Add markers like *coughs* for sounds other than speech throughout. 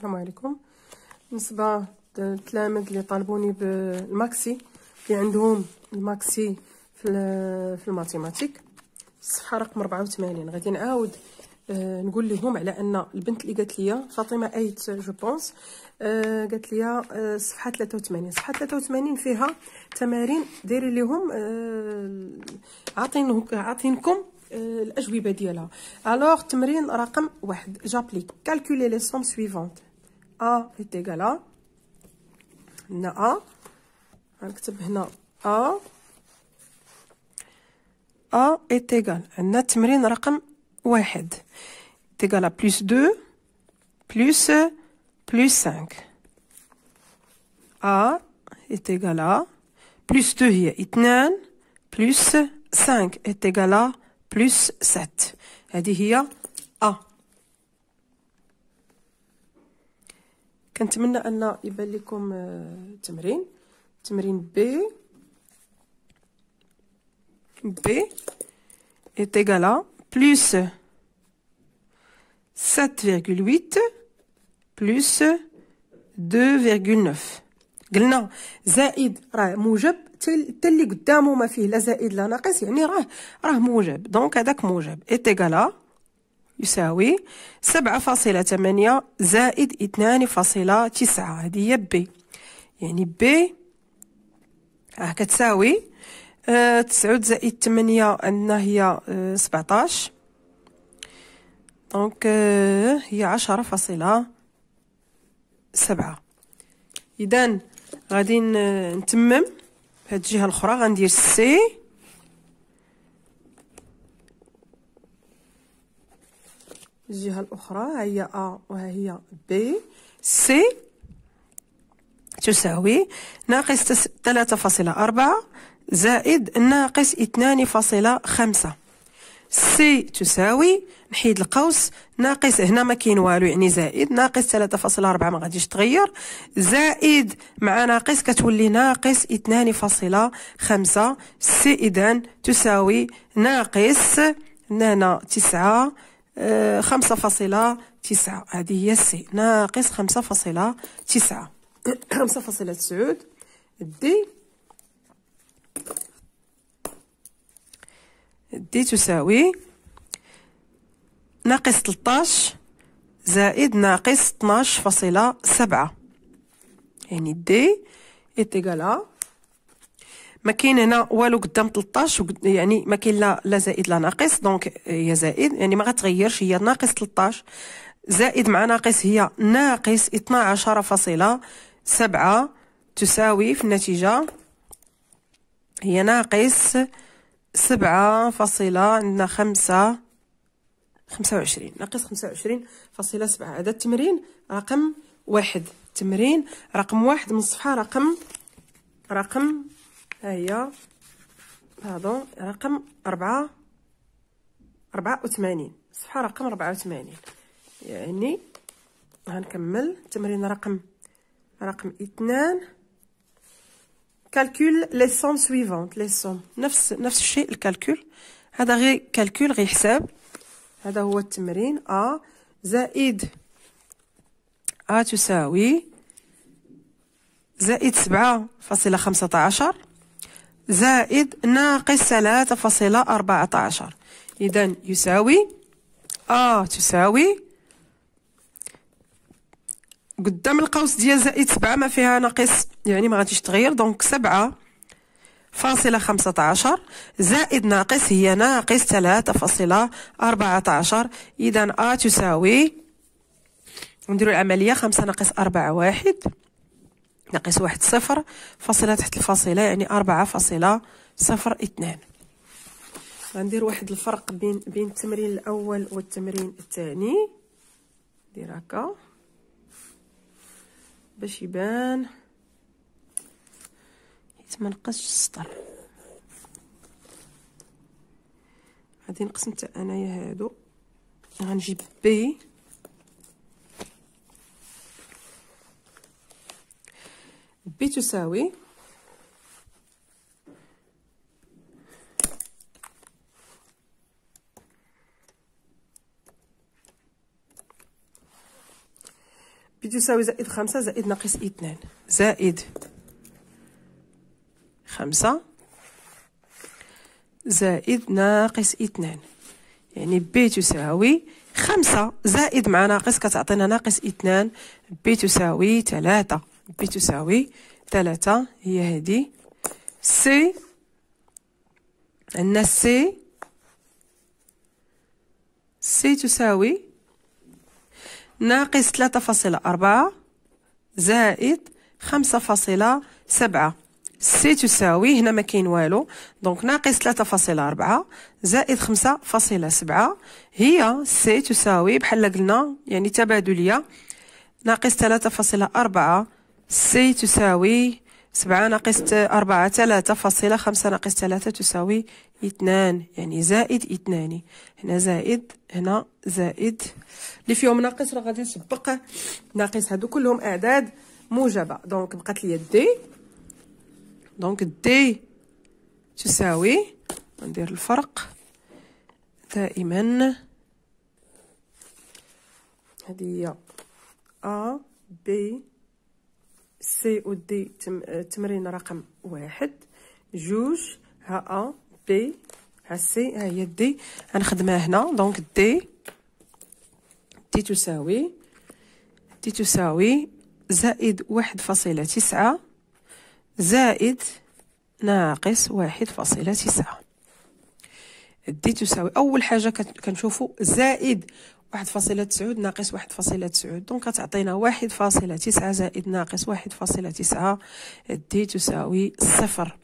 السلام عليكم بالنسبه للتلاميذ اللي طالبوني بالماكسي اللي عندهم الماكسي في في الماتيماتيك الصفحه رقم 84 غادي نعاود آه، نقول لهم على ان البنت اللي قالت لي فاطمه ايت جو بونس آه، قالت لي آه، صفحه 83 صفحه 83 فيها تمارين ديري لهم عاطين عاطينكم الاجوبه ديالها الوغ تمرين رقم واحد جابليك كالكولي لي سوم سويفونت أ في تيكالا هنا أ غنكتب هنا أ أ إتيكال عندنا التمرين رقم واحد إتيكالا بلوس دو بلوس بلوس سانك أ إتيكالا بلوس دو هي اثنان بلوس سانك إتيكالا بلوس سات هذه هي كنتمنى ان يبان لكم التمرين آه، تمرين بي بي est égal à plus 7,8 plus 2,9 قلنا زائد راه موجب حتى اللي قدامه ما فيه لا زائد لا ناقص يعني راه راه موجب دونك هذاك موجب ايتيغالا يساوي سبعة فاصلة ثمانية زائد اثنان فاصلة تسعة هذه هي بي يعني بي راه كتساوي آه، تسعود زائد ثمانية عندنا هي آه، سبعتاش دونك آه، هي عشرة فاصلة سبعة إذا غادي نتمم هاد الجهة الأخرى غندير سي الجهة الأخرى ها هي أ وها هي بي سي تساوي ناقص 3.4 زائد ناقص 2.5 سي تساوي نحيد القوس ناقص هنا ما كاين والو يعني زائد ناقص 3.4 ما غاديش تغير زائد مع ناقص كتولي ناقص 2.5 سي اذا تساوي ناقص هنا 9 آه، خمسة فاصلة تسعة هذه هي السي ناقص خمسة فاصلة تسعة *clears throat* خمسة فاصلة تسعود دي دي تساوي ناقص 13 زائد ناقص اثناش فاصلة سبعة يعني دي اتقال ما كاين هنا والو قدام 13 يعني ما كاين لا لا زائد لا ناقص دونك هي زائد يعني ما غتغيرش هي ناقص 13 زائد مع ناقص هي ناقص 12.7 تساوي في النتيجة هي ناقص 7 فاصلة عندنا 5 25 ناقص 25 فاصلة 7 هذا التمرين رقم واحد تمرين رقم واحد من الصفحة رقم رقم ها هي باردون رقم ربعة ربعة صفحة رقم ربعة يعني غنكمل تمرين رقم رقم 2 كالكول لي سوم سويفونت لي سوم نفس نفس الشيء الكالكول هذا غير كالكول غير حساب هذا هو التمرين ا زائد ا تساوي زائد سبعة فاصلة زائد ناقص ثلاثة فاصلة أربعة عشر إذا يساوي أ تساوي قدام القوس ديال زائد سبعة ما فيها ناقص يعني ما غاديش تغير دونك سبعة فاصلة خمسة عشر زائد ناقص هي ناقص ثلاثة فاصلة أربعة عشر إذا أ تساوي نديرو العملية خمسة ناقص أربعة واحد ناقص واحد صفر فاصلة تحت الفاصلة يعني أربعة فاصلة صفر اثنان غندير واحد الفرق بين بين التمرين الأول والتمرين الثاني ندير هكا باش يبان حيت منقصش السطر غادي نقسم تا انايا هادو غنجيب بي بتساوي بتساوي زائد خمسة زائد ناقص اثنان زائد خمسة زائد ناقص اثنان يعني بي تساوي خمسة زائد مع ناقص كتعطينا ناقص اثنان بي تساوي ثلاثة بي تساوي ثلاثة هي هذه سي عندنا سي سي تساوي ناقص ثلاثة فاصلة أربعة زائد خمسة فاصلة سبعة سي تساوي هنا ما كاين والو دونك ناقص ثلاثة فاصلة أربعة زائد خمسة فاصلة سبعة هي سي تساوي بحال قلنا يعني تبادلية ناقص ثلاثة فاصلة أربعة سي تساوي سبعة ناقص أربعة ثلاثة فاصلة خمسة ناقص ثلاثة تساوي اثنان يعني زائد اثنان هنا زائد هنا زائد اللي فيهم ناقص راه غادي نسبق ناقص هادو كلهم أعداد موجبة دونك بقات لي دي دونك دي تساوي ندير الفرق دائما هذه هي أ بي سي او دي تمرين رقم واحد جوج ها ا بي ها سي ها هي دي غنخدمها هنا دونك دي دي تساوي دي تساوي زائد واحد فاصلة تسعة زائد ناقص واحد فاصلة تسعة دي تساوي أول حاجة كنشوفو زائد واحد فاصلة تسعود ناقص واحد فاصلة تسعود دونك كتعطينا واحد فاصلة تسعة زائد ناقص واحد فاصلة تسعة دي تساوي صفر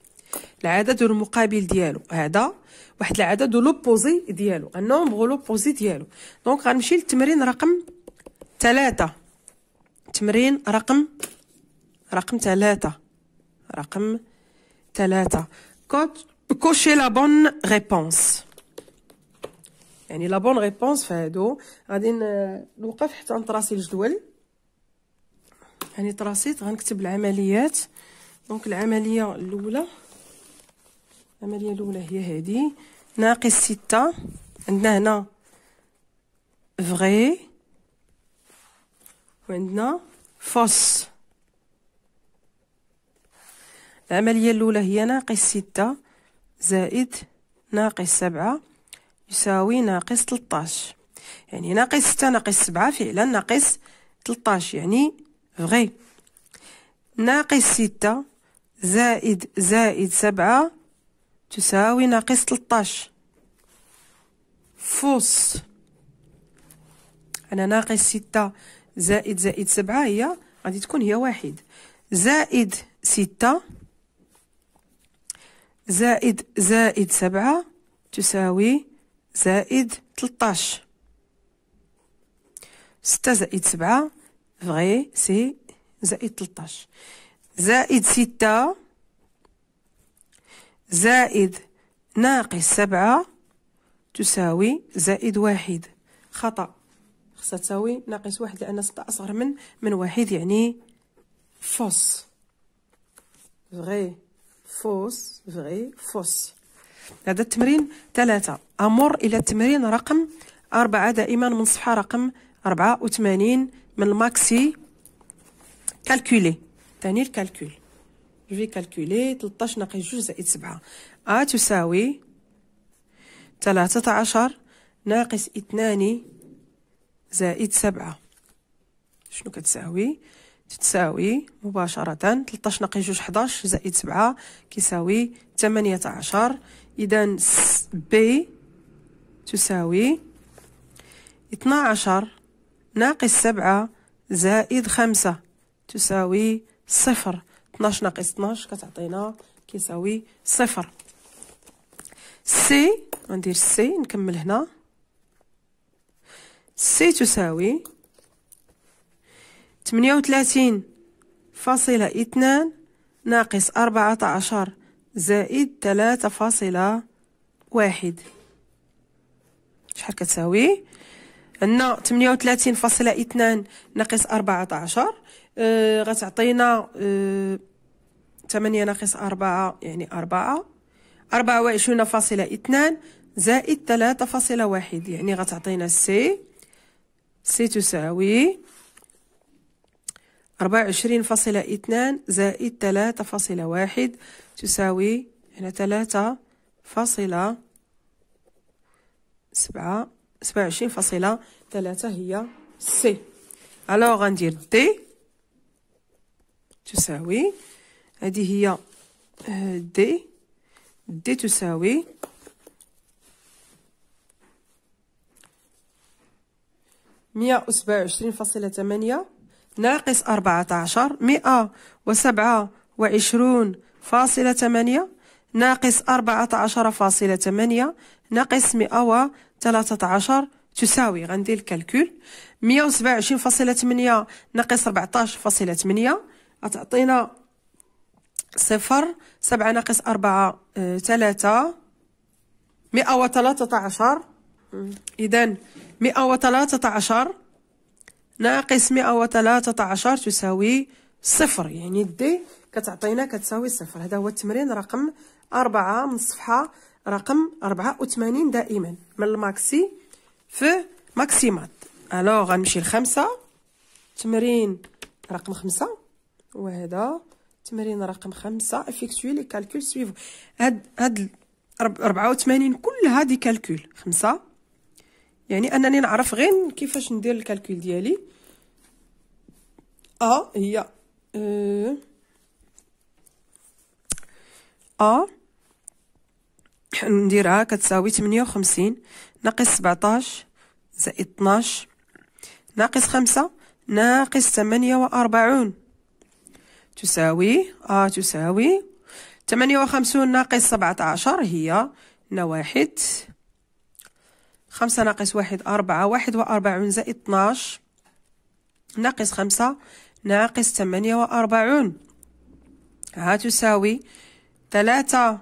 العدد المقابل ديالو هذا واحد العدد لوبوزي ديالو النومبغ لوبوزي ديالو دونك غنمشي للتمرين رقم ثلاثة تمرين رقم رقم ثلاثة رقم ثلاثة كوشي لا بون غيبونس يعني لا بون ريبونس فهادو غادي نوقف حتى نطراسي الجدول يعني طراسيت غنكتب العمليات دونك العمليه الاولى العمليه الاولى هي هادي ناقص ستة عندنا هنا فغي وعندنا فوس العمليه الاولى هي ناقص ستة زائد ناقص سبعة يساوي ناقص 13 يعني ناقص 6 ناقص 7 فعلا ناقص 13 يعني فغي ناقص 6 زائد زائد 7 تساوي ناقص 13 فوس أنا ناقص 6 زائد زائد 7 هي غادي تكون هي واحد زائد 6 زائد زائد 7 تساوي زائد 13 ستة زائد سبعة فغي سي زائد 13 زائد ستة زائد ناقص سبعة تساوي زائد واحد خطأ خصها تساوي ناقص واحد لأن ستة أصغر من من واحد يعني فوس فغي فوس فغي فوس هذا التمرين ثلاثة أمر إلى التمرين رقم أربعة دائما من صفحة رقم أربعة وثمانين من الماكسي كالكولي تاني الكالكول جو في كالكولي تلطاش ناقص جوج زائد سبعة أ آه، تساوي ثلاثة عشر ناقص اثنان زائد سبعة شنو كتساوي تتساوي مباشرة 13 ناقص جوج 11 زائد 7 كيساوي 18 إذا بي تساوي 12 ناقص 7 زائد 5 تساوي صفر 12 ناقص 12 كتعطينا كيساوي صفر سي غندير سي نكمل هنا سي تساوي وتلاتين فاصلة اثنان ناقص أربعة عشر زائد ثلاثة فاصلة واحد شحال كتساوي عندنا وتلاتين فاصلة اثنان ناقص أربعة عشر آه غتعطينا آه ناقص أربعة يعني أربعة أربعة وعشرون فاصلة اثنان زائد ثلاثة فاصلة واحد يعني غتعطينا سي سي تساوي 24.2 فاصلة زائد 3.1 فاصلة واحد تساوي هنا ثلاثة فاصلة سبعة سبعة وعشرين فاصلة هي سي ألوغ غندير دي تساوي هذه هي دي آه، دي تساوي مية وسبعة وعشرين فاصلة ثمانية ناقص أربعة عشر مئة وسبعة وعشرون فاصلة ثمانية ناقص أربعة عشر فاصلة ثمانية ناقص مئة وثلاثة عشر تساوي غندير الكالكول مية وسبعة وعشرون فاصلة ثمانية ناقص ربعطاش فاصلة ثمانية غتعطينا صفر سبعة ناقص أربعة آه، ثلاثة مئة وثلاثة عشر إذا مئة وثلاثة عشر ناقص مئة وثلاثة عشر تساوي صفر يعني دي كتعطينا كتساوي صفر هذا هو التمرين رقم أربعة من الصفحة رقم أربعة وثمانين دائما من الماكسي في ماكسيمات ألو غنمشي لخمسة تمرين رقم خمسة وهذا تمرين رقم خمسة افيكتوي لي كالكول سويفو هاد هاد ربعة وثمانين كلها دي كالكول خمسة يعني انني نعرف غير كيفاش ندير الكالكول ديالي ا هي اه ا نديرها كتساوي 58 ناقص 17 زائد 12 ناقص 5 ناقص 48 تساوي ا آه، تساوي 58 ناقص 17 هي واحد خمسة ناقص واحد أربعة واحد وأربعون زائد اتناش ناقص خمسة ناقص ثمانية وأربعون ها تساوي ثلاثة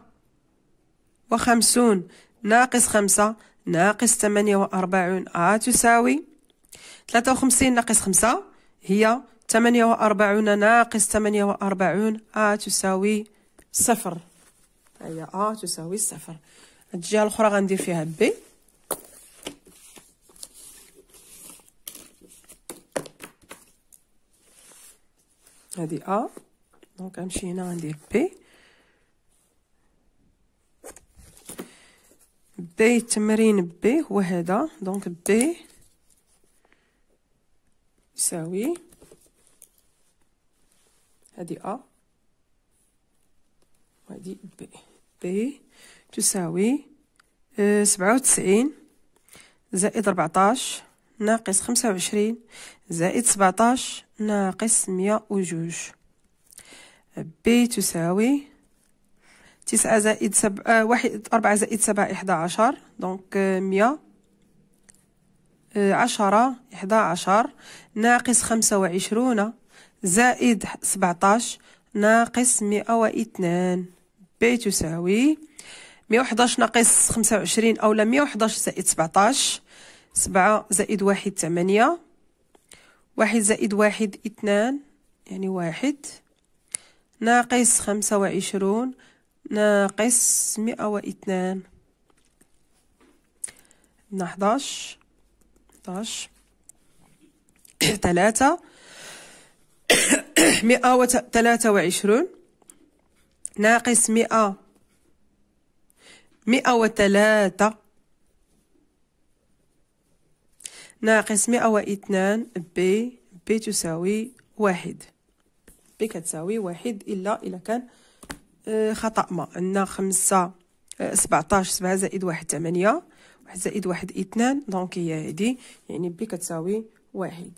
وخمسون ناقص خمسة ناقص ثمانية وأربعون ها تساوي ثلاثة وخمسين ناقص خمسة هي ثمانية وأربعون ناقص ثمانية وأربعون ها تساوي صفر هي أيوة، أ تساوي صفر الجهة الأخرى غندير فيها بي هادي ا دونك غنمشي هنا غندير بي بي تمرين بي هو هدا دونك بي يساوي هادي ا وهادي بي بي تساوي آه، سبعة وتسعين زائد ربعطاش ناقص خمسة وعشرين زائد سبعتاش ناقص مية وجوج بي تساوي تسعة زائد سبعة آه، واحد أربعة زائد سبعة إحدى عشر دونك آه، مية آه، عشرة إحدى عشر ناقص خمسة وعشرون زائد سبعتاش ناقص مئة واثنان بي تساوي مئة وحداش ناقص خمسة وعشرين أولا مئة وحداش زائد سبعتاش سبعة زائد واحد ثمانية واحد زائد واحد اثنان يعني واحد ناقص خمسة وعشرون ناقص مئة واثنان عندنا حداش حداش ثلاثة *coughs* مئة وثلاثة وعشرون ناقص مئة مئة وثلاثة ناقص مئة واثنان بي بي تساوي واحد بي كتساوي واحد إلا إلا كان آه، خطأ ما عندنا خمسة آه، سبعتاش سبعة زائد واحد تمانية واحد زائد واحد اثنان دونك هي هادي يعني بي كتساوي واحد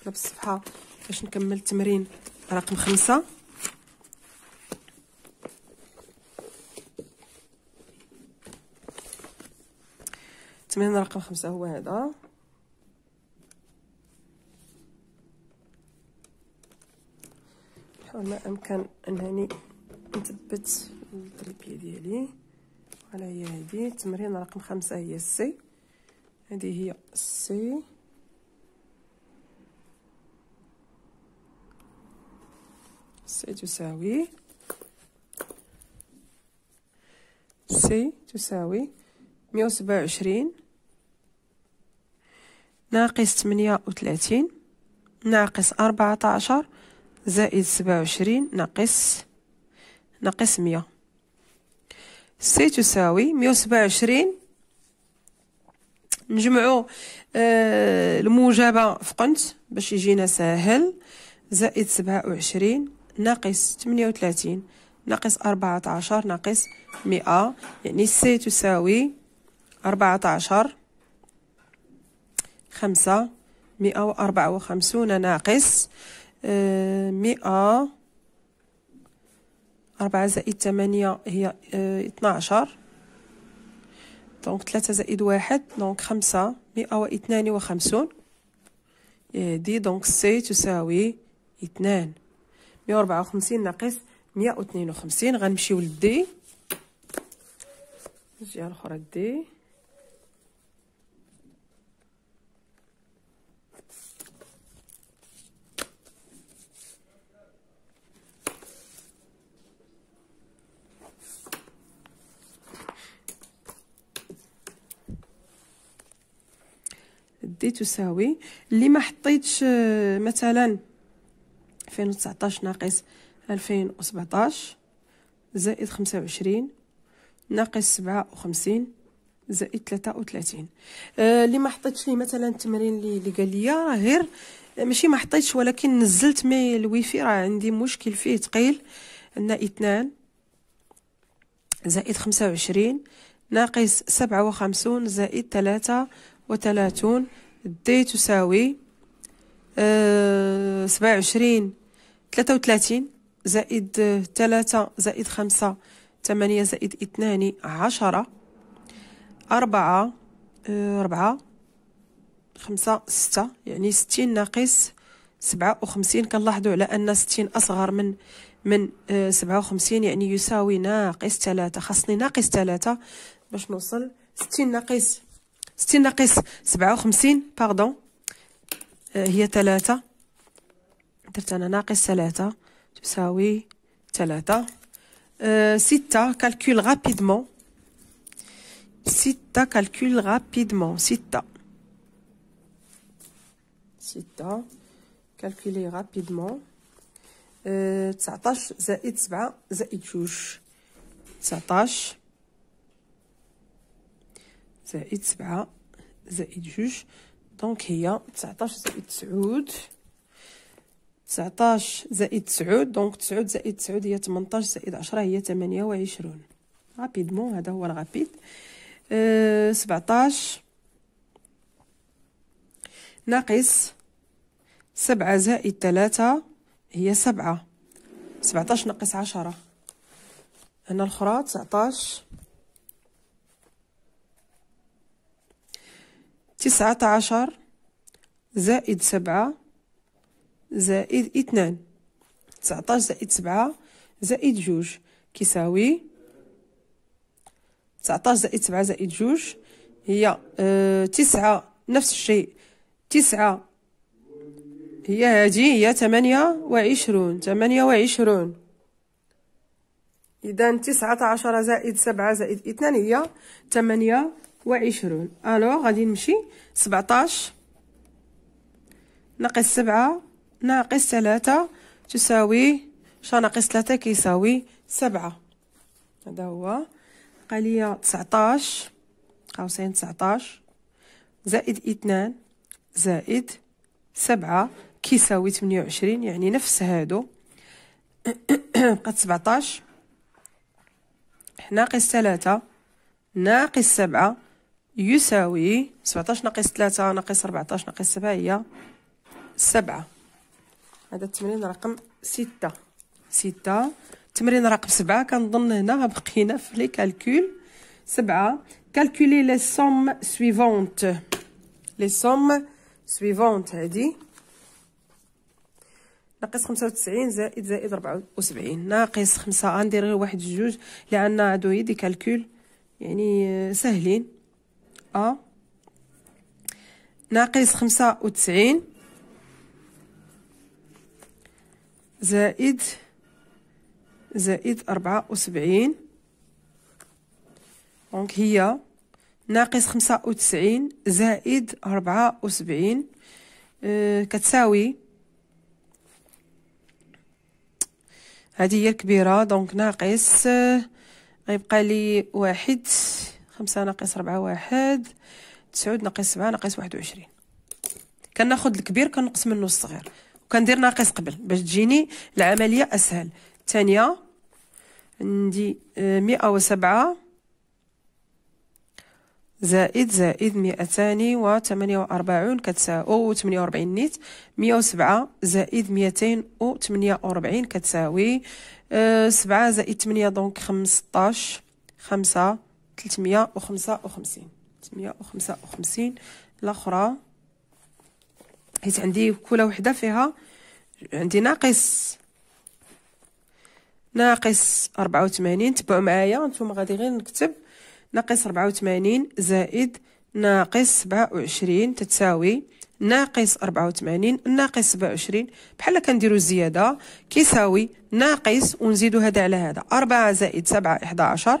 نقلب الصفحة باش نكمل التمرين رقم خمسة التمرين رقم خمسة هو هذا نحاول ما امكن انني نثبت التريبيه ديالي على هي هدي التمرين رقم خمسة هي السي هدي هي السي سي تساوي سي تساوي مية وسبعة وعشرين ناقص تمنية وثلاثين ناقص أربعة عشر زائد سبعة وعشرين ناقص ناقص مية سي تساوي مية وسبعة وعشرين نجمعو آه الموجبة في قنت باش يجينا ساهل زائد سبعة وعشرين ناقص تمنية وثلاثين ناقص أربعة عشر ناقص مئة يعني سي تساوي أربعة عشر خمسة مئة وأربعة وخمسون ناقص آه، مئة أربعة زائد ثمانية هي آه، اثناشر دونك ثلاثة زائد واحد دونك خمسة مئة واثنان وخمسون دي دونك سي تساوي اثنان مئة وربعة وخمسين ناقص مئة واثنين وخمسين غنمشيو لدي الجهة الأخرى دي دي تساوي اللي ما حطيتش آه، مثلا 2019 ناقص 2017 زائد 25 ناقص 57 زائد 33 آه اللي ما حطيتش لي مثلا التمرين اللي قال لي غير ماشي ما حطيتش ولكن نزلت مي الويفي راه عندي مشكل فيه ثقيل عندنا 2 زائد 25 ناقص 57 زائد 33 دي تساوي آه، سبعة وعشرين ثلاثة وثلاثين زائد ثلاثة زائد خمسة ثمانية زائد اثنان عشرة أربعة آه، أربعة خمسة ستة يعني ستين ناقص سبعة وخمسين كنلاحظوا على أن ستين أصغر من من آه، سبعة وخمسين يعني يساوي ناقص ثلاثة خاصني ناقص ثلاثة باش نوصل ستين ناقص ستين ناقص سبعة وخمسين باردون آه، هي ثلاثة درت أنا ناقص ثلاثة تساوي ثلاثة آه، ستة كالكول غابيدمون ستة كالكول غابيدمون ستة ستة كالكولي آه، غابيدمون تسعطاش زائد سبعة زائد جوج تسعطاش زائد سبعة زائد جوج دونك هي تسعطاش زائد تسعود تسعطاش زائد تسعود دونك تسعود زائد تسعود هي تمنطاش زائد عشرة هي تمانية وعشرون رابيدمون هذا هو الغابيد أه سبعطاش ناقص سبعة زائد تلاتة هي سبعة سبعطاش ناقص عشرة هنا الأخرى تسعطاش تسعة عشر زائد سبعة زائد اثنان عشر زائد سبعة زائد جوج كيساوي عشر زائد سبعة زائد جوج هي آه، تسعة نفس الشيء تسعة هي هذه هي ثمانية وعشرون ثمانية وعشرون إذا تسعة عشر زائد سبعة زائد اثنان هي ثمانية وعشرون الو غادي نمشي سبعطاش ناقص سبعة ناقص ثلاثة تساوي شا ناقص ثلاثة كيساوي سبعة هذا هو بقى تسعتاش تسعطاش قوسين تسعطاش زائد اثنان زائد سبعة كيساوي تمنية وعشرين يعني نفس هادو *coughs* بقات سبعطاش ناقص ثلاثة ناقص سبعة يساوي 17 ناقص 3 ناقص 14 ناقص 7 هي 7 هذا التمرين رقم 6 6 تمرين رقم 7 كنظن هنا بقينا في لي كالكول 7 كالكولي لي سوم سويفونت لي سوم سويفونت هادي ناقص 95 زائد زائد 74 ناقص 5 غندير غير واحد جوج لان هادو هي دي كالكول يعني آه، سهلين أ أه. ناقص خمسة وتسعين زائد زائد أربعة وسبعين دونك هي ناقص خمسة وتسعين زائد أربعة وسبعين أه كتساوي هذه هي الكبيرة دونك ناقص غيبقى أه لي واحد خمسة ناقص ربعة واحد تسعود ناقص سبعة ناقص واحد وعشرين كناخد الكبير كنقص منه الصغير وكندير ناقص قبل باش تجيني العملية أسهل الثانية عندي آه، مئة وسبعة زائد زائد مئتان وثمانية وأربعون كتساوي ثمانية وأربعين نيت مئة وسبعة زائد مئتين وثمانية وأربعين كتساوي آه، سبعة زائد ثمانية دونك خمسطاش خمسة 355 355 الاخرى حيت عندي كل وحده فيها عندي ناقص ناقص 84 تبعوا معايا نتوما غادي غير نكتب ناقص 84 زائد ناقص 27 تتساوي ناقص 84 ناقص 27 بحال كنديروا الزياده كيساوي ناقص ونزيدوا هذا على هذا 4 زائد 7 11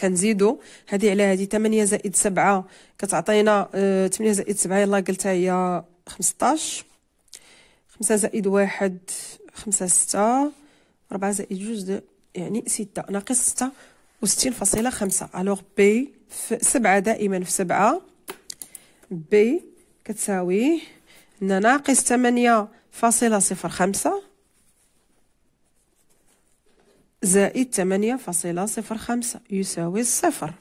كنزيدو هذه على هذه 8 زائد 7 كتعطينا 8 آه، زائد 7 يلا قلتها هي 15 5 زائد 1 5 6 4 زائد 2 يعني 6 ناقص 6 وستين فاصلة خمسة ألوغ بي في 7 دائما في 7 بي كتساوي ناقص تمنية فاصلة صفر زائد ثمانية فاصلة صفر خمسة يساوي الصفر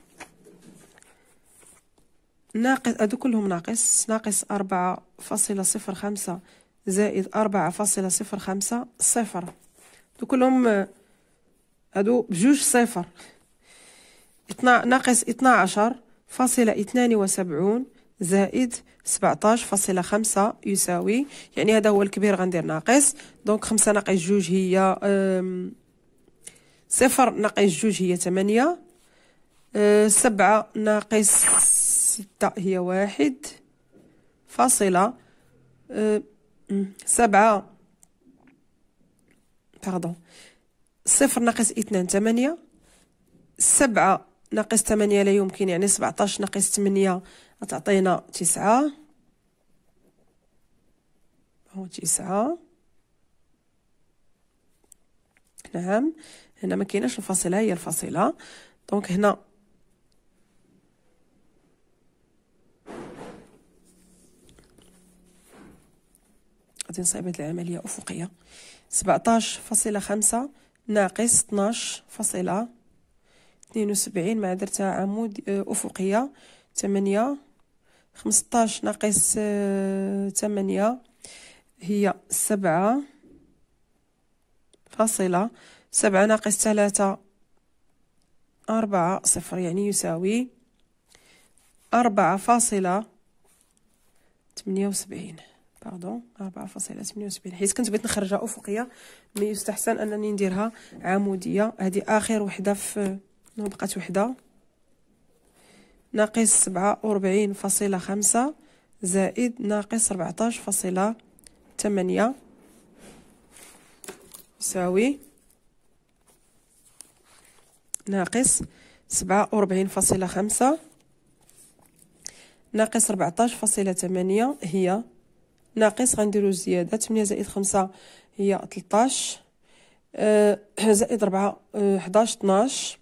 ناقص هادو كلهم ناقص ناقص أربعة فاصلة صفر خمسة زائد أربعة فاصلة صفر خمسة صفر هادو كلهم هادو بجوج صفر ناقص اثنا عشر فاصلة اثنان وسبعون زائد سبعتاش فاصلة خمسة يساوي يعني هذا هو الكبير غندير ناقص دونك خمسة ناقص جوج هي صفر ناقص جوج هي ثمانية أه سبعة ناقص ستة هي واحد فاصلة أه سبعة باردون صفر ناقص اثنان ثمانية سبعة ناقص ثمانية لا يمكن يعني سبعتاش ناقص ثمانية تعطينا تسعة هو تسعة نعم هنا ما كايناش الفاصله هي الفاصله دونك هنا غادي هاد العمليه افقيه 17.5 ناقص فاصله 12.72 مع درتها عمود افقيه 8 15 ناقص 8 آه، هي سبعة فاصلة سبعة ناقص ثلاثة أربعة صفر يعني يساوي أربعة فاصلة تمنية وسبعين باردون أربعة فاصلة تمنية وسبعين حيت كنت بغيت نخرجها أفقية مي يستحسن أنني نديرها عمودية هذه آخر وحدة في بقات وحدة ناقص سبعة وربعين فاصلة خمسة زائد ناقص ربعتاش فاصلة تمنية يساوي ناقص سبعة وربعين فاصلة خمسة ناقص ربعطاش فاصلة تمانية هي ناقص غنديرو زيادة تمنية زائد خمسة هي تلطاش أه *clears throat* زائد ربعة آه، حداش طناش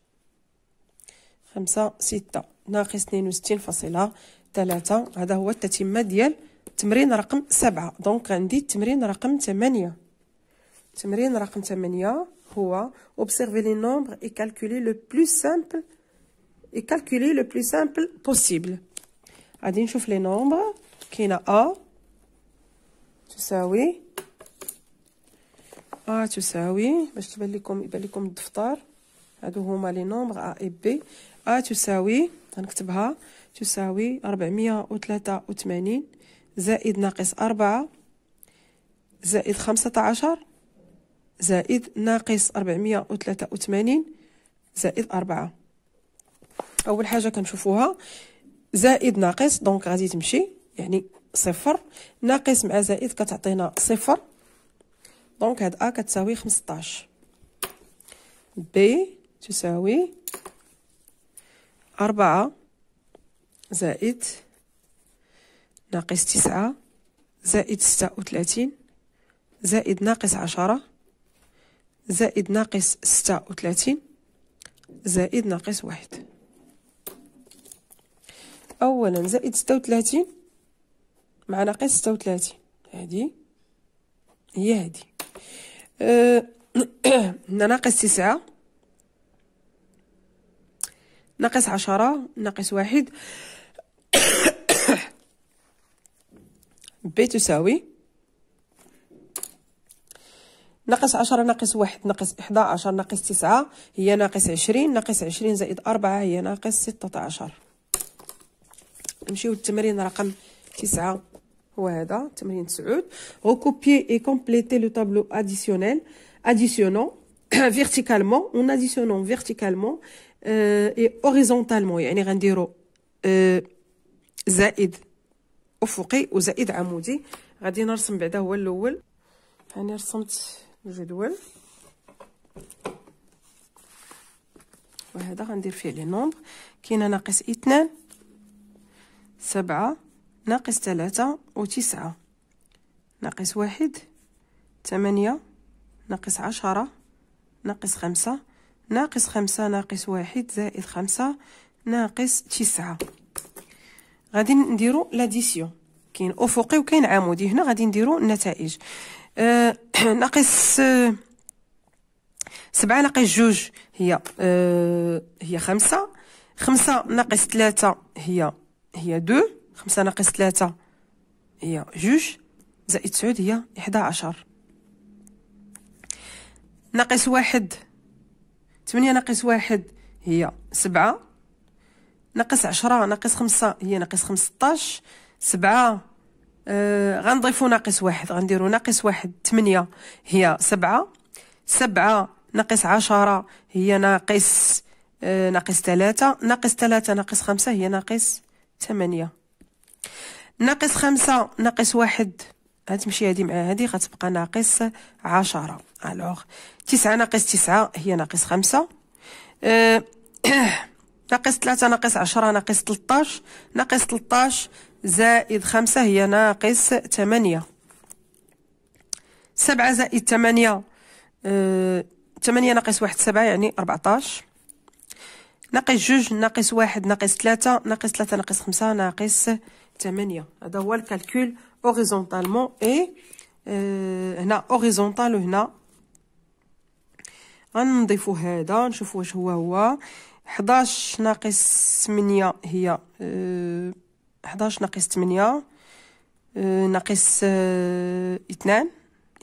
خمسة ستة ناقص اثنين وستين فاصلة ثلاثة هذا هو التتمة ديال تمرين رقم سبعة دونك عندي تمرين رقم ثمانية تمرين رقم ثمانية هو observer les nombres et calculer le plus simple et calculer le plus simple possible غادي نشوف لي نومبر كاينه ا تساوي ا تساوي باش تبان لكم يبان لكم الدفتر هادو هما لي نومبر ا اي بي ا تساوي غنكتبها تساوي 483 زائد ناقص 4 زائد 15 زائد ناقص 483 زائد 4 اول حاجه كنشوفوها زائد ناقص دونك غادي تمشي يعني صفر ناقص مع زائد كتعطينا صفر دونك هاد ا كتساوي 15 بي تساوي 4 زائد ناقص 9 زائد 36 زائد ناقص 10 زائد ناقص ستة وثلاثين زائد ناقص واحد أولا زائد ستة وثلاثين مع ناقص ستة وثلاثين هادي هي هادي آه، هنا *clears throat* ناقص تسعة ناقص عشرة ناقص واحد *coughs* بي تساوي ناقص 10 ناقص 1 ناقص 11 ناقص 9 هي ناقص 20 ناقص 20 زائد 4 هي ناقص 16 نمشيو للتمرين رقم 9 هو هذا تمرين تسعود غوكوبيي اي كومبليتي لو طابلو اديسيونيل اديسيونون فيرتيكالمون اون اديسيونون فيرتيكالمون اي اوريزونتالمون يعني غنديرو euh, زائد افقي وزائد عمودي غادي نرسم بعدا هو الاول هاني يعني رسمت الجدول وهذا غندير فيه لي نومبر كاينه ناقص اثنان سبعة ناقص ثلاثة وتسعة ناقص واحد ثمانية ناقص عشرة ناقص خمسة ناقص خمسة ناقص واحد زائد خمسة ناقص تسعة غادي نديرو لاديسيون كاين افقي وكاين عمودي هنا غادي نديرو النتائج أه *clears throat* ناقص سبعة ناقص جوج هي آه، هي خمسة خمسة ناقص ثلاثة هي هي دو خمسة ناقص ثلاثة هي جوج زائد تسعود هي إحدى عشر ناقص واحد ثمانية ناقص واحد هي سبعة ناقص عشرة ناقص خمسة هي ناقص خمسطاش سبعة آه غنضيفو ناقص واحد غنديرو ناقص واحد تمنية هي سبعة سبعة ناقص عشرة هي ناقص آه، ناقص ثلاثة ناقص ثلاثة ناقص خمسة هي ناقص ثمانية ناقص خمسة ناقص واحد هتمشي هادي مع هادي غتبقى ناقص عشرة الوغ تسعة ناقص تسعة هي ناقص خمسة آه، *coughs* ناقص ثلاثة ناقص عشرة ناقص تلطاش ناقص تلطاش زائد خمسة هي ناقص ثمانية سبعة زائد ثمانية آه، ثمانية ناقص واحد سبعة يعني أربعتاش ناقص جوج ناقص واحد ناقص ثلاثة ناقص ثلاثة ناقص خمسة ناقص ثمانية هذا هو الكالكول اوريزونتالمون اي آه، هنا اوريزونتال وهنا غنضيفو هذا نشوفو واش هو هو حداش ناقص ثمانية هي اه 11 ناقص 8 آه، ناقص آه، اثنان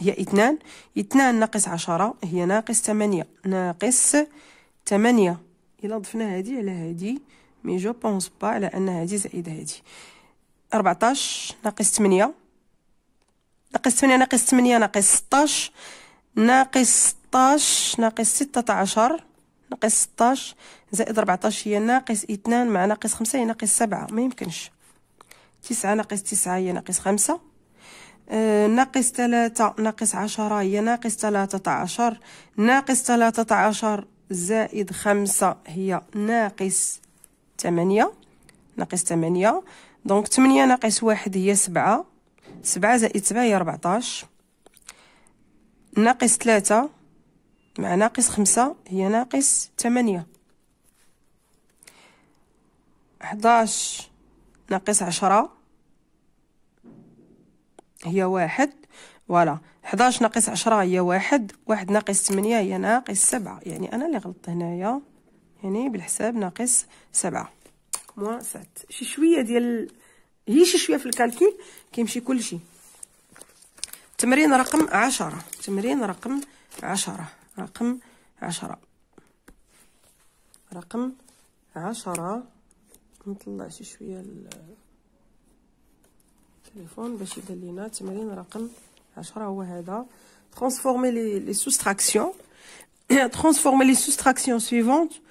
هي اثنان اثنان ناقص عشرة هي ناقص تمنية ناقص تمنية إلا ضفنا هادي على هادي مي جو بونس با على أن هادي زائد هادي ربعطاش ناقص تمنية ناقص تمنية ناقص ثمانية ناقص ستاش ناقص ستاش ناقص ستة عشر ناقص ستاش زائد ربعطاش هي ناقص اثنان مع ناقص خمسة هي ناقص سبعة ما يمكنش تسعة ناقص تسعة هي ناقص خمسة آه، ناقص ثلاثة ناقص عشرة هي ناقص ثلاثة عشر ناقص ثلاثة عشر زائد خمسة هي ناقص ثمانية ناقص ثمانية دونك ثمانية ناقص واحد هي سبعة سبعة زائد سبعة هي ربعتاش ناقص ثلاثة مع ناقص خمسة هي ناقص ثمانية حداش ناقص عشرة هي واحد فوالا 11 ناقص 10 هي واحد واحد ناقص 8 هي ناقص 7 يعني انا اللي غلطت هنايا يعني بالحساب ناقص 7 موان 7 شي شويه ديال هي شي شويه في الكالكول كيمشي كلشي تمرين رقم 10 تمرين رقم 10 رقم 10 رقم 10 نطلع شي شويه ال Transformez ben, transformer les, soustractions *clears throat* transformer les soustractions suivantes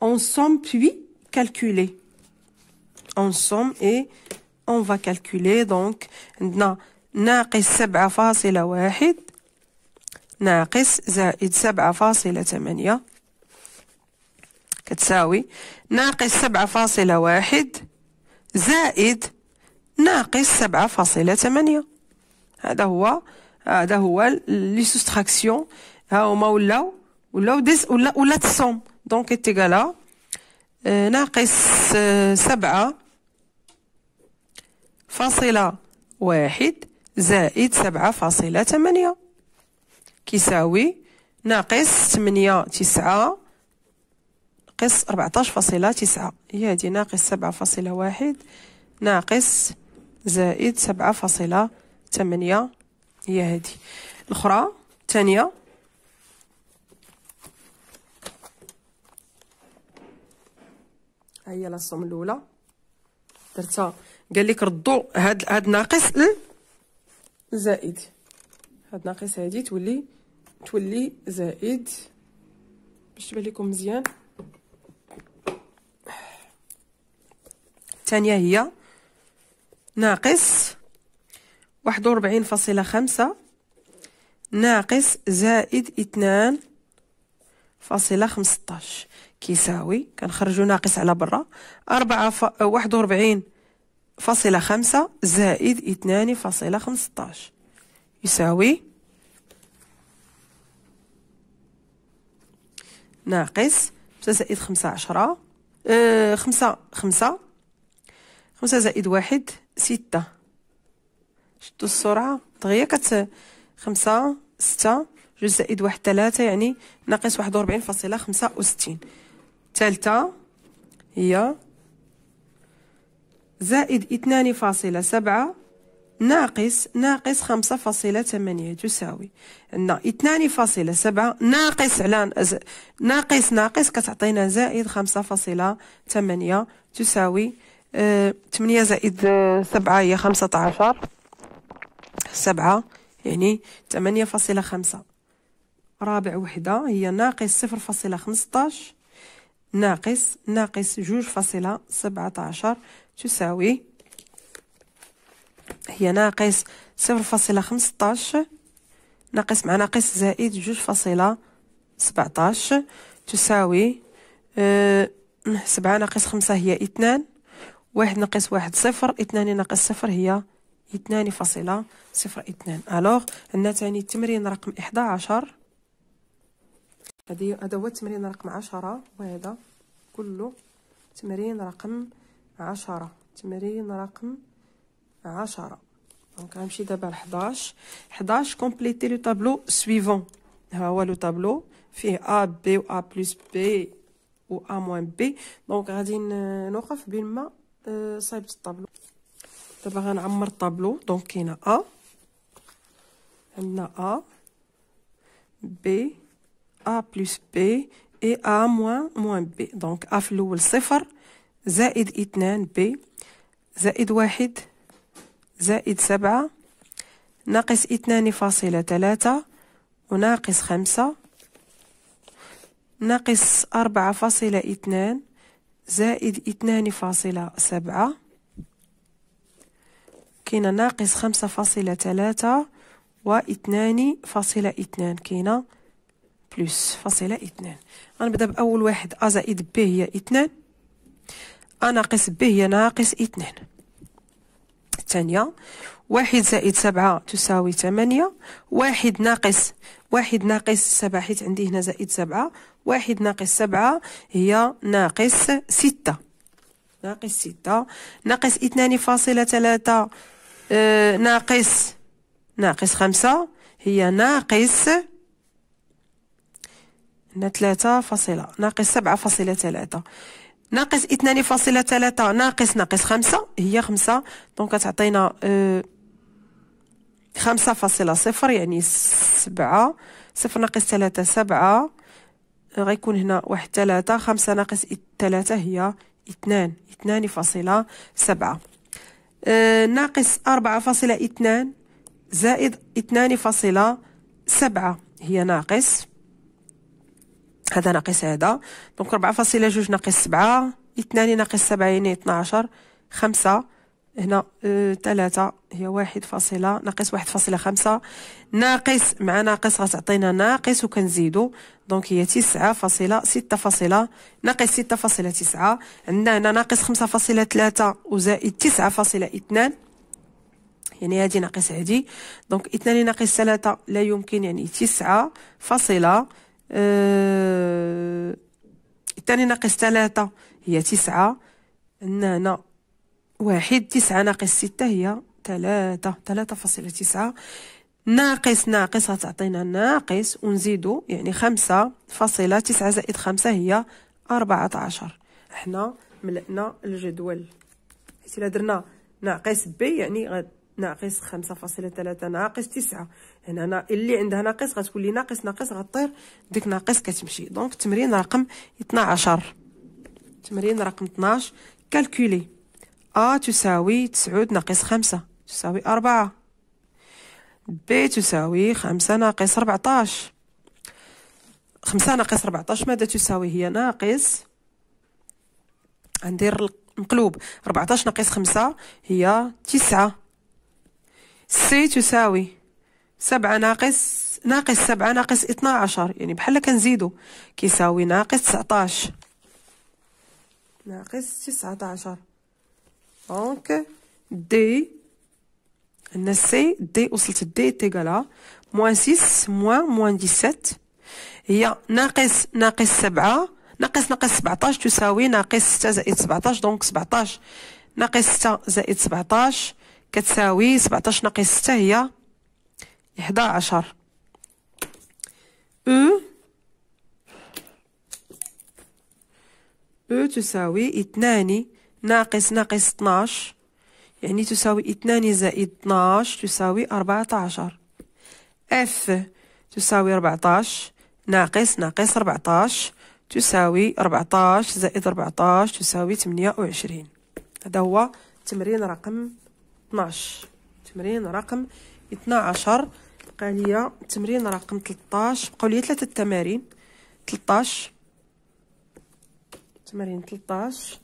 en somme puis calculer en somme et on va calculer donc عندنا ناقص ناقص سبعة فاصلة ثمانية هذا هو هذا هو لي سوستراكسيون ها هما ولاو ولاو ديس ولا ولا السوم دونك اتيكالا آه، ناقص آه، سبعة فاصلة واحد زائد سبعة فاصلة ثمانية كيساوي ناقص ثمانية تسعة ناقص ربعتاش فاصلة تسعة هي هادي ناقص سبعة فاصلة واحد ناقص زائد سبعة فاصلة تمنية هي هذه الأخرى الثانية هي لاصوم الأولى درتها قال لك ردوا هاد هاد ناقص زائد هاد ناقص هادي تولي تولي زائد باش تبان لكم مزيان الثانيه هي ناقص واحد وربعين فاصلة خمسة ناقص زائد اثنان فاصلة خمسطاش كيساوي كنخرجو ناقص على برا أربعة ف... واحد وربعين فاصلة خمسة زائد اثنان فاصلة خمسطاش يساوي ناقص خمسة زائد خمسة عشرة آه، خمسة خمسة خمسة زائد واحد ستة شدو السرعة دغيا كت خمسة ستة جوج زائد واحد تلاتة يعني ناقص واحد وربعين فاصلة خمسة وستين تالتة هي زائد اثنان فاصلة سبعة ناقص ناقص خمسة فاصلة ثمانية تساوي عندنا اثنان فاصلة سبعة ناقص على ناقص ناقص كتعطينا زائد خمسة فاصلة ثمانية تساوي 8 زائد آه، سبعة هي 15 7 سبعة يعني 8.5 فاصلة خمسة رابع وحدة هي ناقص صفر فاصلة خمسطاش ناقص ناقص جوج فاصلة تساوي هي ناقص صفر فاصلة خمسطاش ناقص مع ناقص زائد جوج فاصلة سبعطاش تساوي آه، سبعة ناقص خمسة هي اثنان واحد ناقص واحد صفر اثنان ناقص صفر هي اثنان فاصلة صفر اثنان الوغ عندنا تاني التمرين رقم احدى عشر هذا هو التمرين رقم عشرة وهذا كله تمرين رقم عشرة تمرين رقم عشرة دونك غنمشي دابا لحداش حداش كومبليتي لو طابلو سويفون ها هو لو طابلو فيه ا بي و ا بلس بي و ا موان بي دونك غادي نوقف بين ما أه، صايبت الطابلو دابا غنعمر الطابلو دونك كاينه ا عندنا ا بي ا بلس بي اي ا موان موان بي دونك ا في الاول صفر زائد اثنان بي زائد واحد زائد سبعة ناقص اثنان فاصلة ثلاثة وناقص خمسة ناقص أربعة فاصلة اثنان زائد اثنان فاصلة سبعة كاين ناقص خمسة فاصلة ثلاثة واثنان فاصلة اثنان كاين بلس فاصلة اثنان غنبدا بأول واحد أ زائد ب هي اثنان أ ناقص ب هي ناقص اثنان الثانية واحد زائد سبعة تساوي ثمانية واحد ناقص واحد ناقص سبعة حيت عندي هنا زائد سبعة واحد ناقص سبعة هي ناقص ستة ناقص ستة ناقص اثنان فاصلة ثلاثة آه ناقص ناقص خمسة هي ناقص ثلاثة فاصلة ناقص سبعة فاصلة ثلاثة ناقص اثنان فاصلة ثلاثة ناقص ناقص خمسة هي خمسة دونك كتعطينا آه خمسة فاصلة صفر يعني سبعة صفر ناقص ثلاثة سبعة غيكون هنا واحد ثلاثة خمسة ناقص ثلاثة هي اثنان اثنان فاصلة سبعة اه ناقص أربعة فاصلة اثنان زائد اثنان فاصلة سبعة هي ناقص هذا ناقص هذا دونك ربعة فاصلة جوج ناقص سبعة اثنان ناقص سبعة يعني اثنا عشر خمسة هنا ثلاثة آه، هي واحد فاصلة ناقص واحد فاصلة خمسة ناقص مع ناقص غتعطينا ناقص وكنزيدو دونك هي تسعة فاصلة ستة فاصلة ناقص ستة فاصلة تسعة عندنا هنا ناقص خمسة فاصلة ثلاثة وزائد تسعة فاصلة اثنان يعني هادي ناقص هادي دونك اثنان ناقص ثلاثة لا يمكن يعني تسعة فاصلة اه ناقص ثلاثة هي تسعة عندنا هنا واحد تسعة ناقص ستة هي ثلاثة ثلاثة فاصلة تسعة ناقص ناقص غتعطينا ناقص ونزيدو يعني خمسة فاصلة تسعة زائد خمسة هي أربعة عشر حنا ملأنا الجدول حيت إلا درنا ناقص بي يعني غد ناقص خمسة فاصلة ثلاثة ناقص تسعة هنا أنا اللي عندها ناقص غتولي ناقص ناقص غطير ديك ناقص كتمشي دونك تمرين رقم 12 تمرين رقم 12 كالكولي أ تساوي تسعود ناقص خمسة تساوي أربعة B تساوي خمسة ناقص ربعطاش خمسة ناقص ربعطاش ماذا تساوي هي ناقص غندير المقلوب ربعطاش ناقص خمسة هي تسعة سي تساوي سبعة ناقص ناقص سبعة ناقص اثنا عشر يعني بحال كنزيدو كيساوي ناقص تسعطاش ناقص تسعة دونك دي عندنا سي دي وصلت دي تيكالا موان سيس موان موان ديسات هي ناقص ناقص سبعة ناقص ناقص سبعتاش تساوي ناقص ستة زائد سبعتاش دونك سبعتاش ناقص ستة زائد سبعتاش كتساوي سبعتاش ناقص ستة هي إحدى عشر أو أو تساوي اتناني ناقص ناقص 12 يعني تساوي 2 زائد 12 تساوي 14 اف تساوي 14 ناقص ناقص 14 تساوي 14 زائد 14 تساوي 28 هذا هو تمرين رقم 12 تمرين رقم 12 بقى ليا تمرين رقم 13 بقاو لي ثلاثه تمارين 13 تمرين 13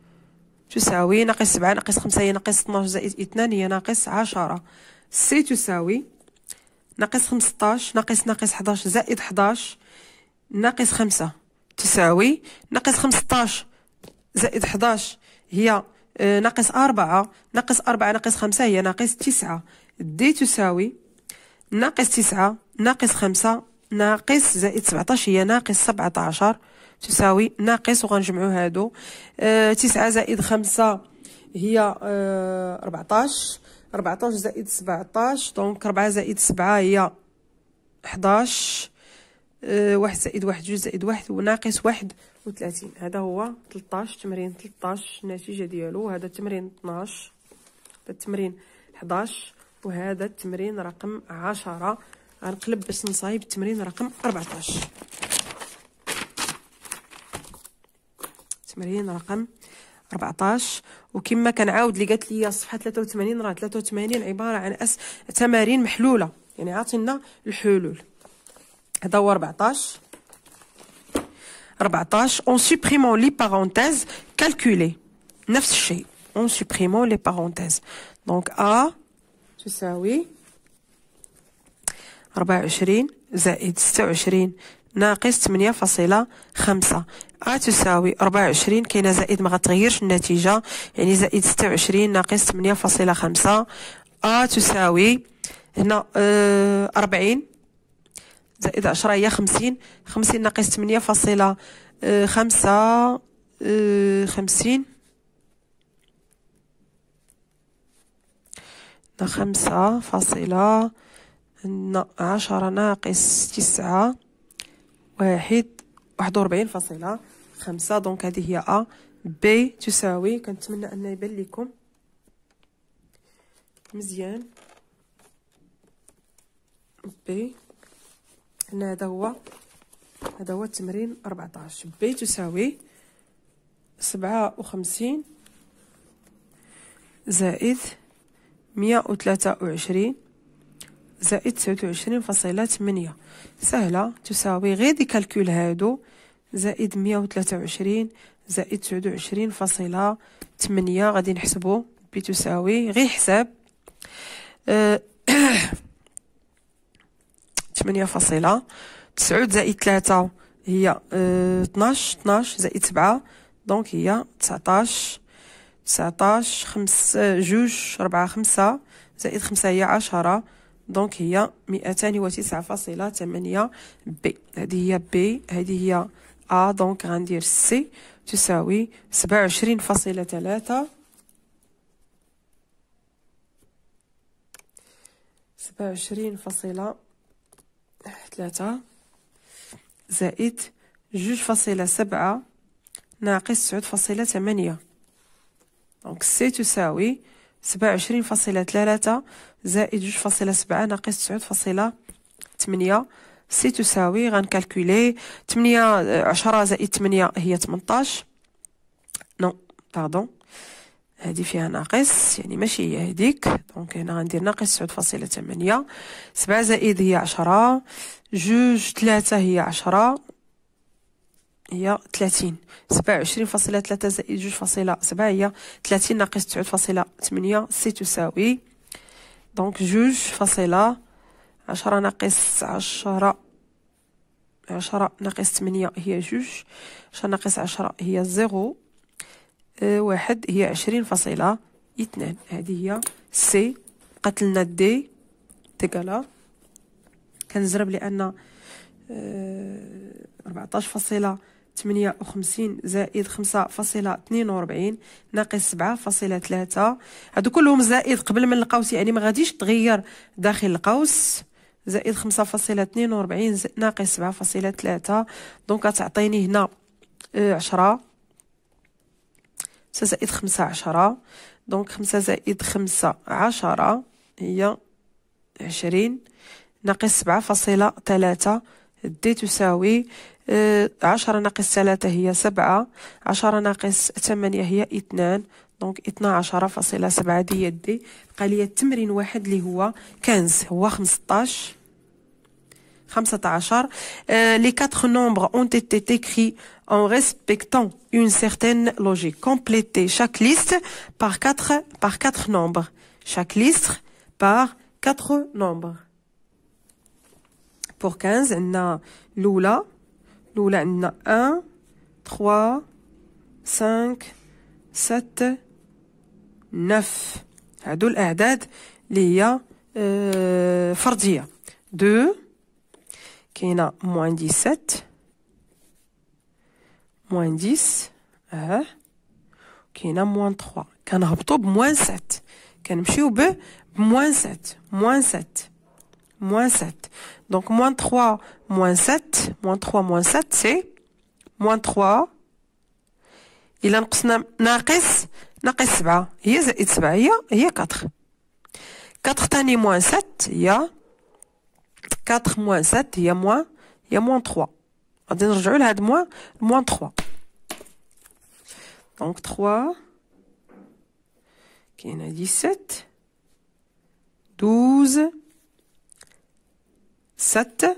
تساوي ناقص سبعة ناقص خمسة هي ناقص اثناش زائد اثنان هي ناقص عشرة سي تساوي ناقص خمسطاش ناقص ناقص حداش زائد حداش ناقص خمسة تساوي ناقص خمسطاش زائد حداش هي آه، ناقص أربعة ناقص أربعة ناقص خمسة هي ناقص تسعة دي تساوي ناقص تسعة ناقص خمسة ناقص زائد سبعطاش هي ناقص سبعطاشر تساوي ناقص وغنجمعو هادو آه، تسعة زائد خمسة هي آه، ربعطاش ربعطاش زائد سبعطاش دونك ربعة زائد سبعة هي حداش آه، واحد زائد واحد جوج زائد واحد وناقص واحد وثلاثين هذا هو تلطاش تمرين تلطاش النتيجة ديالو هذا تمرين طناش تمرين حداش وهذا التمرين رقم عشرة غنقلب باش نصايب التمرين رقم ربعطاش مريم رقم 14 وكما كنعاود اللي قالت لي صفحه 83 راه 83 عباره عن أس تمارين محلوله يعني عاطينا الحلول هذا هو 14 14 اون سوبريمون لي بارونتيز كالكولي نفس الشيء اون سوبريمون لي بارونتيز دونك ا تساوي 24 زائد 26 ناقص 8.5 ا آه، تساوي 24 كاينه زائد ما غتغيرش النتيجه يعني زائد 26 ناقص 8.5 ا تساوي هنا آه زائد 10 هي 50 50 ناقص تمنية فاصلة خمسة خمسين خمسة فاصلة عشرة ناقص تسعة واحد واحد وربعين فاصلة خمسة دونك هذه هي أ بي تساوي كنتمنى أن يبان لكم مزيان بي أن هذا هو هذا هو التمرين 14 بي تساوي سبعة وخمسين زائد مية وتلاتة وعشرين زائد تسعود وعشرين فاصلة تمنية سهلة تساوي غير دي كالكول هادو زائد مية وتلاتة وعشرين زائد تسعود وعشرين فاصلة تمنية غادي نحسبو بي تساوي غير حساب تمنية آه، *coughs* فاصلة تسعود زائد تلاتة هي تناش آه، تناش زائد سبعة دونك هي تسعتاش تسعتاش خمس آه، جوج ربعة خمسة زائد خمسة هي عشرة دونك هي ميتان فاصلة 209.8 بي هادي هي بي هادي هي ا دونك غندير سي تساوي سبعة و عشرين فاصلة تلاتة سبعة و عشرين فاصلة تلاتة زائد جوج فاصلة سبعة ناقص تسعود فاصلة ثمانية دونك سي تساوي سبعة وعشرين فاصلة ثلاثة زائد جوج فاصلة سبعة ناقص تسعود فاصلة تمنية سي تساوي غنكالكولي تمنية عشرة زائد تمنية هي تمنطاش نو باردون هادي فيها ناقص يعني ماشي هي هاديك دونك هنا غندير ناقص تسعود فاصلة تمنية سبعة زائد هي عشرة جوج ثلاثة هي عشرة هي 30 27.3 زائد فاصلة سبعة هي 30 ناقص فاصلة 9.8 سي تساوي دونك جوج فاصلة عشرة ناقص عشرة عشرة ناقص تمنية هي جوج عشرة ناقص عشرة هي زيرو اه واحد هي عشرين فاصلة اثنان هذه هي سي قتلنا دي تقالا كنزرب لأن 14 آه، فاصلة تمنية وخمسين زائد خمسة فاصلة اثنين وربعين ناقص سبعة فاصلة ثلاثة هادو كلهم زائد قبل من القوس يعني ما غاديش تغير داخل القوس زائد خمسة فاصلة اثنين وربعين ناقص سبعة فاصلة ثلاثة دونك تعطيني هنا آه، عشرة خمسة زائد خمسة عشرة دونك خمسة زائد خمسة عشرة هي عشرين ناقص سبعة فاصلة ثلاثة دي تساوي عشرة ناقص ثلاثة هي سبعة عشرة ناقص ثمانية هي اثنان دونك اثنا عشرة فاصلة سبعة دي دي قالية تمرين واحد اللي هو كنز هو خمسطاش خمسة عشر لي كاتخ نومبغ اون تيتي تيكخي اون ريسبكتون اون سيغتان لوجيك كومبليتي شاك ليست باغ كاتخ باغ كاتخ نومبغ شاك ليست باغ كاتخ نومبغ بور كانز عندنا لولا الاولى عندنا ان تخوا سانك ست نف هادو الاعداد اللي هي اه فرديه دو كاينه موان دي موان ديس اه كاينه موان تخوا كنهبطو بموان سات كنمشيو ب بموان سات موان سات moins 7. Donc moins 3, moins 7, moins 3, moins 7, c'est moins 3. Il a un il y a 4. 4 moins 7, il y a 4 moins 7, il y a moins, il y a moins 3. On va moins, 3. Donc 3, qui en a 17, 12, 7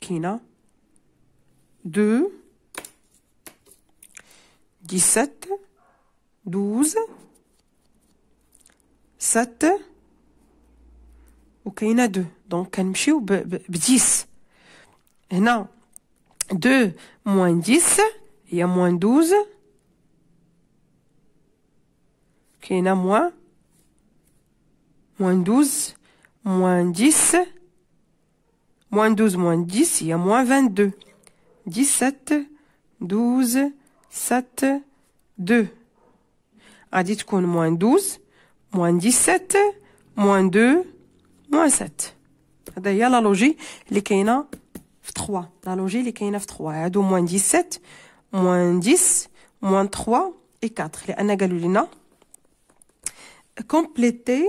kina 2 17 12 7 ou a 2 donc 10 et non 2 moins 10 il y a moins 12 qui moins moins 12 moins 10, moins 12, moins 10, il y a moins 22. 17, 12, 7, 2. A qu'on qu'on moins 12, moins 17, moins 2, moins 7. D'ailleurs, la logique li kaina 3 La logique اللي كاينه 3 donc, moins 17 moins 10 moins 3 et 4 a anagalulina. a compléter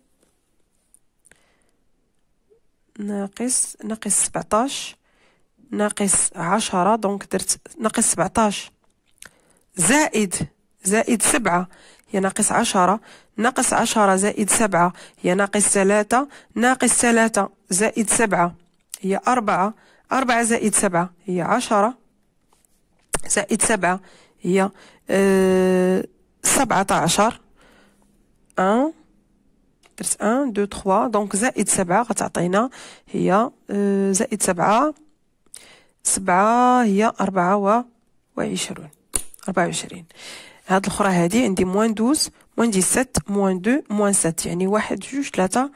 ناقص ناقص سبعتاش ناقص عشرة دونك درت ناقص سبعتاش زائد زائد سبعة هي ناقص عشرة ناقص عشرة زائد سبعة هي ناقص ثلاثة ناقص ثلاثة زائد سبعة هي أربعة أربعة زائد سبعة هي عشرة زائد سبعة هي آه، سبعة عشر أه درت 1 2 3 دونك زائد سبعة غتعطينا هي زائد سبعة سبعة هي 24 و هاد الأخرى هادي عندي موان دوز موان ديسات موان دو موان سات يعني واحد جوج تلاتة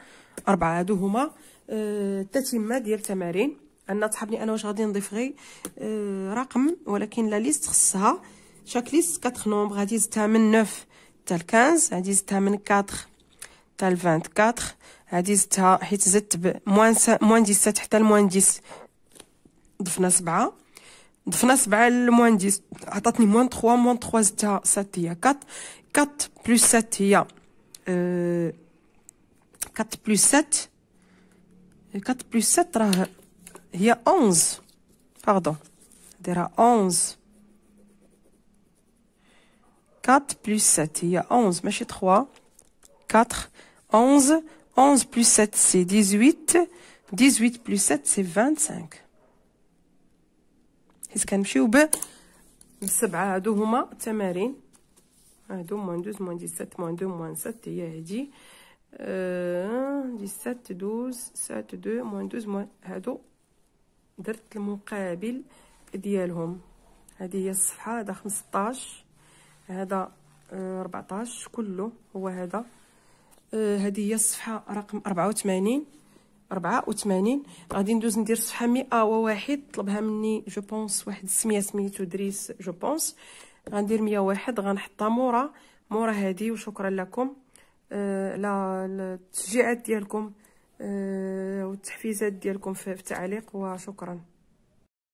4 هادو هما التتمة ديال التمارين أنا تحبني أنا واش غادي نضيف غي رقم ولكن لا ليست خصها شاك ليست كاتخ نومبغ غادي زدتها من نوف حتى 15 غادي زدتها من كاتخ 24. A 10 10, Moins dix Moins 10. moins 10. moins 3. Moins 3. 4. 4 plus 7. Y 4 plus 7. 4 plus 7. Y a 11. Pardon. Y a 11. 4 plus 7. Y a 11. chez 3. 4. 11. 11 plus 7, c'est 18. 18 plus 7, c'est 25. حيت كنمشيو ب بسبعة هادو هما تمارين هادو موان دوز موان ديسات موان دو موان سات هي هادي ديسات دوز سات دو موان دوز موان هادو درت المقابل ديالهم هادي هي الصفحة هذا خمسطاش هذا آه، ربعطاش كله هو هذا آه، هذه هي الصفحه رقم 84 84 غادي ندوز ندير صفحه 101 طلبها مني جو بونس واحد السميه سميتو دريس جو بونس غندير 101 غنحطها مورا مورا هذه وشكرا لكم على آه التشجيعات ديالكم آه والتحفيزات ديالكم في التعليق وشكرا